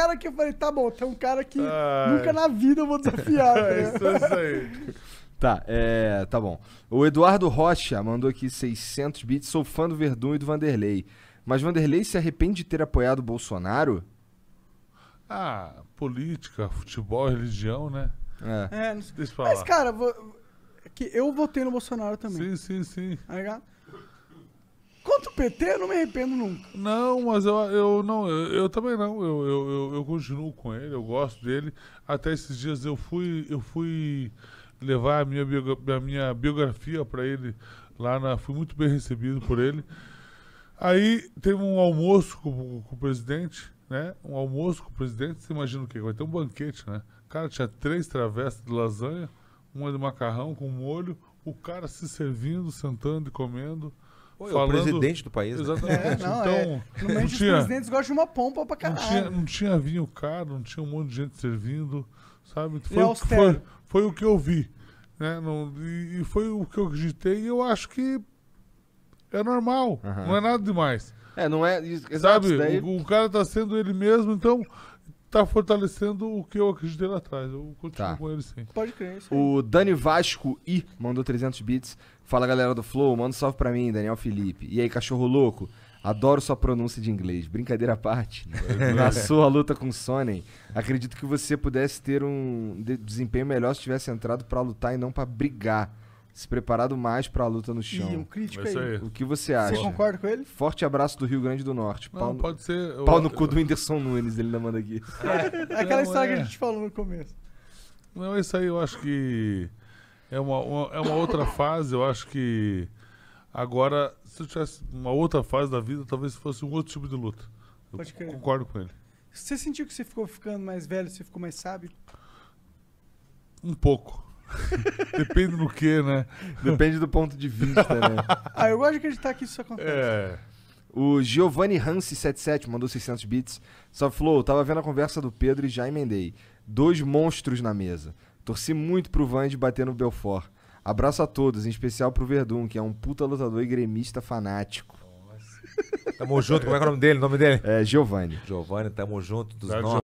cara que eu falei, tá bom, tem um cara que nunca na vida eu vou desafiar. Né? é isso, isso aí. Tá, é, tá bom. O Eduardo Rocha mandou aqui 600 bits. Sou fã do Verdun e do Vanderlei. Mas Vanderlei se arrepende de ter apoiado o Bolsonaro? Ah, política, futebol, religião, né? É. é Deixa eu falar. Mas, cara, vou, que eu votei no Bolsonaro também. Sim, sim, sim. Tá ligado? Quanto PT, eu não me arrependo nunca. Não, mas eu, eu não, eu, eu também não. Eu, eu, eu, eu, continuo com ele, eu gosto dele. Até esses dias eu fui, eu fui levar a minha, a minha biografia para ele lá na. Fui muito bem recebido por ele. Aí teve um almoço com, com o presidente, né? Um almoço com o presidente, você imagina o quê? Vai ter um banquete, né? Cara, tinha três travessas de lasanha, uma de macarrão com molho, o cara se servindo, sentando e comendo. Pô, falando... o presidente do país. Né? Exatamente. É, não, então, é, no tinha, os presidentes gostam de uma pompa pra caralho. Não tinha, não tinha vinho caro, não tinha um monte de gente servindo, sabe? Foi, o que, foi, foi, o que eu vi. Né? Não, e, e, foi o que eu acreditei, e eu acho que é normal, não é nada demais. É, não é. Exato, Sabe, daí... o, o, cara tá sendo ele mesmo, então tá fortalecendo o que eu acreditei lá atrás. Eu continuo tá. com ele sim. Pode crer, sim. O Dani Vasco I mandou 300 bits. Fala galera do Flow, manda um salve pra mim, Daniel Felipe. E aí, cachorro louco? Adoro sua pronúncia de inglês. Brincadeira à parte. Na sua luta com o Sony, acredito que você pudesse ter um desempenho melhor se tivesse entrado para lutar e não para brigar se preparado mais para a luta no chão. E um crítico é aí. aí. O que você acha? Você concorda com ele? Forte abraço do Rio Grande do Norte. Não, pau no... pode ser. Pau no cu do Whindersson Nunes, ele ainda manda aqui. É, aquela história é... que a gente falou no começo. Não, isso aí eu acho que é uma, uma, é uma outra fase. Eu acho que agora, se eu tivesse uma outra fase da vida, talvez fosse um outro tipo de luta. Eu pode crer. concordo com ele. Você sentiu que você ficou ficando mais velho, você ficou mais sábio? Um pouco. Depende do que, né? Depende do ponto de vista, né? ah, eu gosto de acreditar que tá isso acontece. É. O Giovanni Hansi77 mandou 600 bits. Só Flow, tava vendo a conversa do Pedro e já emendei. Dois monstros na mesa. Torci muito pro Vand bater no Belfort. Abraço a todos, em especial pro Verdun, que é um puta lutador e gremista fanático. Nossa. Tamo junto, como é, que é o nome dele? O nome dele? É Giovanni. Giovanni, tamo junto dos é,